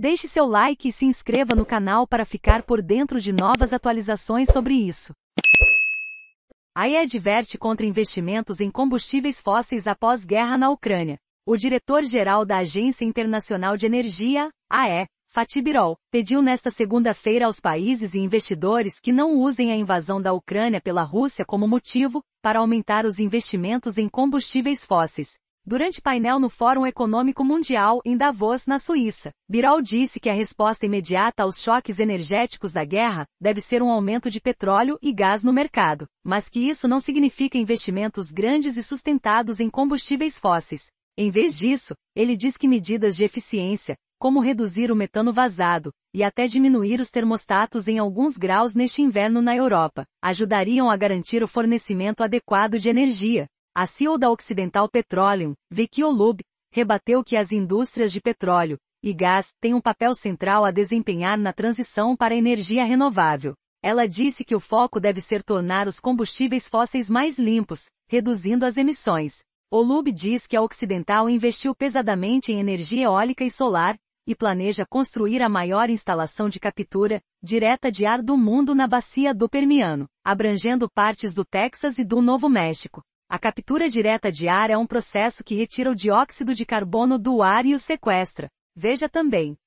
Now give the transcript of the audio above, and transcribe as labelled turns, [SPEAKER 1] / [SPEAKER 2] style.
[SPEAKER 1] Deixe seu like e se inscreva no canal para ficar por dentro de novas atualizações sobre isso. A IE adverte contra investimentos em combustíveis fósseis após guerra na Ucrânia. O diretor-geral da Agência Internacional de Energia, AE, Fatibirol, pediu nesta segunda-feira aos países e investidores que não usem a invasão da Ucrânia pela Rússia como motivo para aumentar os investimentos em combustíveis fósseis, Durante painel no Fórum Econômico Mundial em Davos, na Suíça, Birol disse que a resposta imediata aos choques energéticos da guerra deve ser um aumento de petróleo e gás no mercado, mas que isso não significa investimentos grandes e sustentados em combustíveis fósseis. Em vez disso, ele diz que medidas de eficiência, como reduzir o metano vazado, e até diminuir os termostatos em alguns graus neste inverno na Europa, ajudariam a garantir o fornecimento adequado de energia, a CEO da Occidental Petroleum, Vicky Olub, rebateu que as indústrias de petróleo e gás têm um papel central a desempenhar na transição para a energia renovável. Ela disse que o foco deve ser tornar os combustíveis fósseis mais limpos, reduzindo as emissões. Olub diz que a Occidental investiu pesadamente em energia eólica e solar e planeja construir a maior instalação de captura direta de ar do mundo na bacia do Permiano, abrangendo partes do Texas e do Novo México. A captura direta de ar é um processo que retira o dióxido de carbono do ar e o sequestra. Veja também.